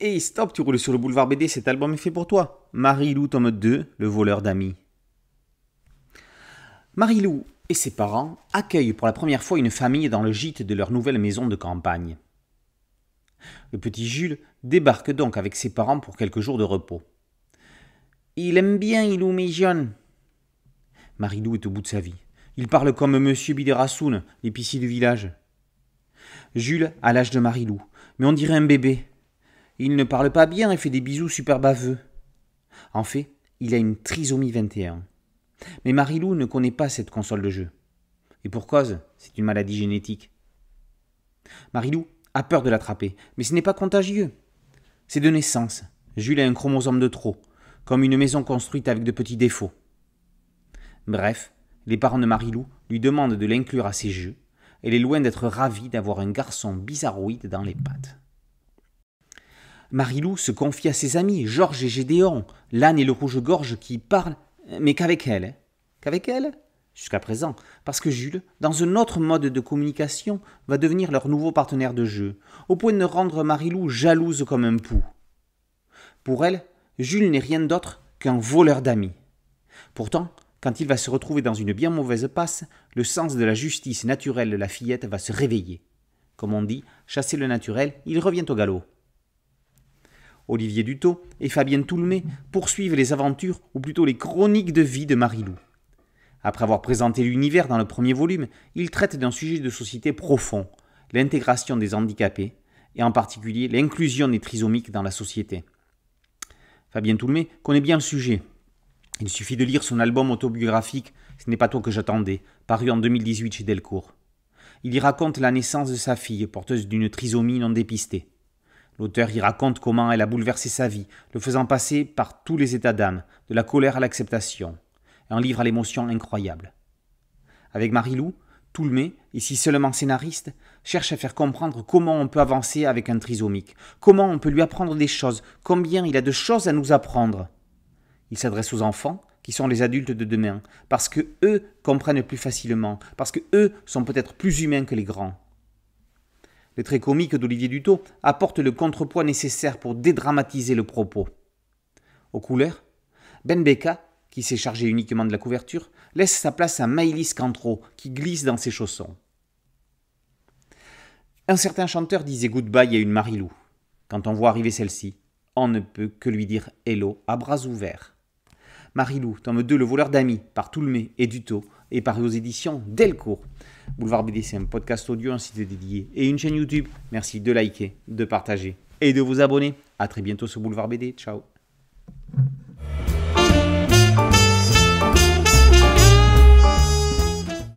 Hey, stop, tu roules sur le boulevard BD, cet album est fait pour toi. Marie-Lou, tome 2, Le voleur d'amis. Marie-Lou et ses parents accueillent pour la première fois une famille dans le gîte de leur nouvelle maison de campagne. Le petit Jules débarque donc avec ses parents pour quelques jours de repos. Il aime bien Ilou mes jeunes. marie est au bout de sa vie. Il parle comme Monsieur Bidérassoun, l'épicier du village. Jules a l'âge de marie mais on dirait un bébé. Il ne parle pas bien et fait des bisous super baveux. En fait, il a une trisomie 21. Mais Marilou ne connaît pas cette console de jeu. Et pour cause, c'est une maladie génétique. Marilou a peur de l'attraper, mais ce n'est pas contagieux. C'est de naissance. Jules a un chromosome de trop, comme une maison construite avec de petits défauts. Bref, les parents de Marilou lui demandent de l'inclure à ses jeux. Elle est loin d'être ravie d'avoir un garçon bizarroïde dans les pattes. Marilou se confie à ses amis, Georges et Gédéon, l'âne et le rouge-gorge qui parlent, mais qu'avec elle. Hein qu'avec elle Jusqu'à présent, parce que Jules, dans un autre mode de communication, va devenir leur nouveau partenaire de jeu, au point de rendre Marilou jalouse comme un pou. Pour elle, Jules n'est rien d'autre qu'un voleur d'amis. Pourtant, quand il va se retrouver dans une bien mauvaise passe, le sens de la justice naturelle de la fillette va se réveiller. Comme on dit, chasser le naturel, il revient au galop. Olivier Dutot et Fabienne Toulmé poursuivent les aventures, ou plutôt les chroniques de vie de Marilou. Après avoir présenté l'univers dans le premier volume, ils traitent d'un sujet de société profond, l'intégration des handicapés, et en particulier l'inclusion des trisomiques dans la société. Fabien Toulmé connaît bien le sujet. Il suffit de lire son album autobiographique Ce n'est pas toi que j'attendais, paru en 2018 chez Delcourt. Il y raconte la naissance de sa fille, porteuse d'une trisomie non dépistée. L'auteur y raconte comment elle a bouleversé sa vie, le faisant passer par tous les états d'âme, de la colère à l'acceptation. Un livre à l'émotion incroyable. Avec Marie-Lou, Toulmé, ici seulement scénariste, cherche à faire comprendre comment on peut avancer avec un trisomique, comment on peut lui apprendre des choses, combien il a de choses à nous apprendre. Il s'adresse aux enfants, qui sont les adultes de demain, parce que eux comprennent plus facilement, parce que eux sont peut-être plus humains que les grands. Les traits comiques d'Olivier Dutot apportent le contrepoids nécessaire pour dédramatiser le propos. Aux couleurs, Ben Becca, qui s'est chargé uniquement de la couverture, laisse sa place à Maïlis Cantro, qui glisse dans ses chaussons. Un certain chanteur disait goodbye à une Marilou. Quand on voit arriver celle-ci, on ne peut que lui dire hello à bras ouverts. Marilou, tombe deux le voleur d'amis, par Toulmé et Dutot, et paru aux éditions Delcourt. Boulevard BD, c'est un podcast audio, un site dédié et une chaîne YouTube. Merci de liker, de partager et de vous abonner. À très bientôt sur Boulevard BD. Ciao